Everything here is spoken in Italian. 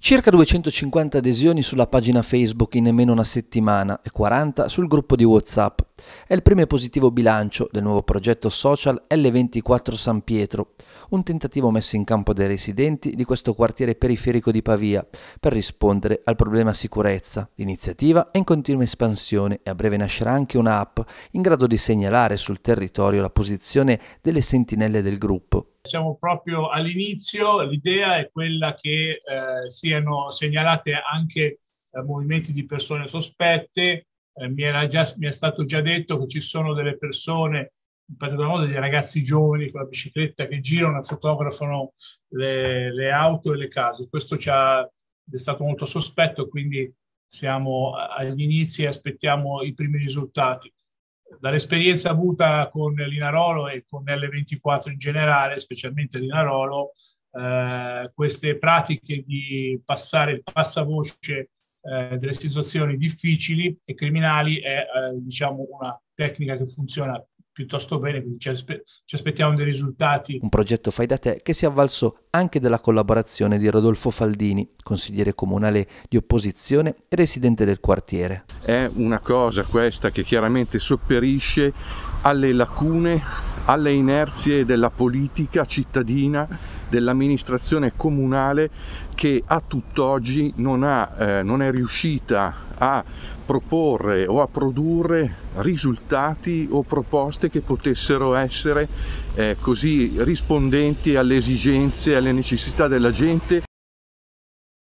Circa 250 adesioni sulla pagina Facebook in nemmeno una settimana e 40 sul gruppo di WhatsApp. È il primo e positivo bilancio del nuovo progetto social L24 San Pietro, un tentativo messo in campo dai residenti di questo quartiere periferico di Pavia per rispondere al problema sicurezza. L'iniziativa è in continua espansione e a breve nascerà anche un'app in grado di segnalare sul territorio la posizione delle sentinelle del gruppo. Siamo proprio all'inizio, l'idea è quella che eh, siano segnalate anche eh, movimenti di persone sospette, eh, mi, già, mi, è stato già detto che ci sono delle persone, in particolar modo dei ragazzi giovani con la bicicletta che girano e fotografano le, le auto e le case. Questo ci ha, è stato molto sospetto, quindi siamo agli inizi e aspettiamo i primi risultati. Dall'esperienza avuta con l'Inarolo e con L24 in generale, specialmente l'Inarolo, eh, queste pratiche di passare il passavoce eh, delle situazioni difficili e criminali è eh, diciamo una tecnica che funziona piuttosto bene, quindi ci, aspe- ci, aspettiamo dei risultati. Un progetto fai da te che si è avvalso anche della collaborazione di Rodolfo Faldini, consigliere comunale di opposizione e residente del quartiere. È una cosa questa che chiaramente sopperisce alle lacune, alle inerzie della politica cittadina dell'amministrazione comunale che a tutt'oggi non, ha, eh, non è riuscita a proporre o a produrre risultati o proposte che potessero essere eh, così rispondenti alle esigenze e alle necessità della gente